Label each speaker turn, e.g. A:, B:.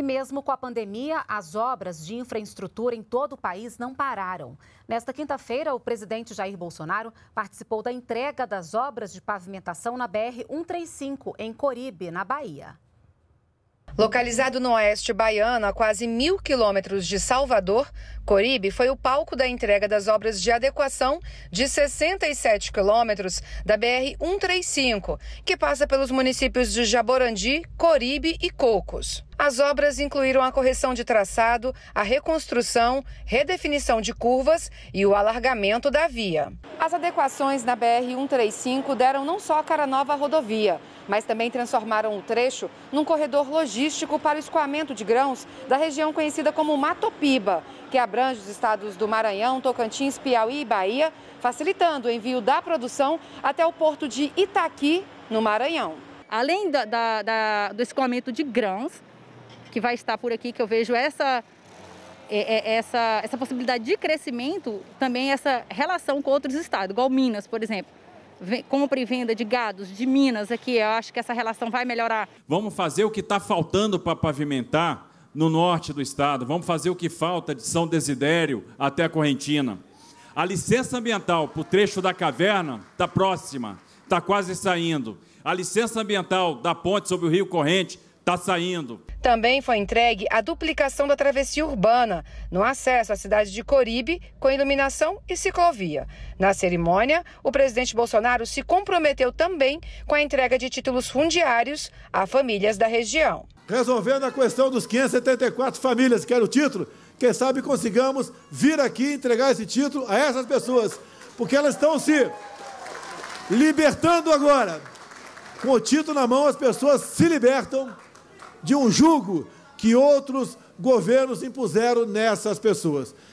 A: E mesmo com a pandemia, as obras de infraestrutura em todo o país não pararam. Nesta quinta-feira, o presidente Jair Bolsonaro participou da entrega das obras de pavimentação na BR-135, em Coribe, na Bahia.
B: Localizado no oeste baiano, a quase mil quilômetros de Salvador, Coribe foi o palco da entrega das obras de adequação de 67 quilômetros da BR-135, que passa pelos municípios de Jaborandi, Coribe e Cocos. As obras incluíram a correção de traçado, a reconstrução, redefinição de curvas e o alargamento da via. As adequações na BR-135 deram não só cara nova à rodovia, mas também transformaram o trecho num corredor logístico para o escoamento de grãos da região conhecida como Matopiba que abrange os estados do Maranhão, Tocantins, Piauí e Bahia, facilitando o envio da produção até o porto de
C: Itaqui, no Maranhão. Além da, da, da, do escoamento de grãos, que vai estar por aqui, que eu vejo essa, é, é, essa, essa possibilidade de crescimento, também essa relação com outros estados, igual Minas, por exemplo compra e venda de gados de Minas aqui, eu acho que essa relação vai melhorar.
D: Vamos fazer o que está faltando para pavimentar no norte do estado. Vamos fazer o que falta de São Desidério até a Correntina. A licença ambiental para o trecho da caverna está próxima, está quase saindo. A licença ambiental da ponte sobre o Rio Corrente está saindo.
B: Também foi entregue a duplicação da travessia urbana, no acesso à cidade de Coribe, com iluminação e ciclovia. Na cerimônia, o presidente Bolsonaro se comprometeu também com a entrega de títulos fundiários a famílias da região
E: resolvendo a questão dos 574 famílias que era o título, quem sabe consigamos vir aqui entregar esse título a essas pessoas, porque elas estão se libertando agora. Com o título na mão, as pessoas se libertam de um jugo que outros governos impuseram nessas pessoas.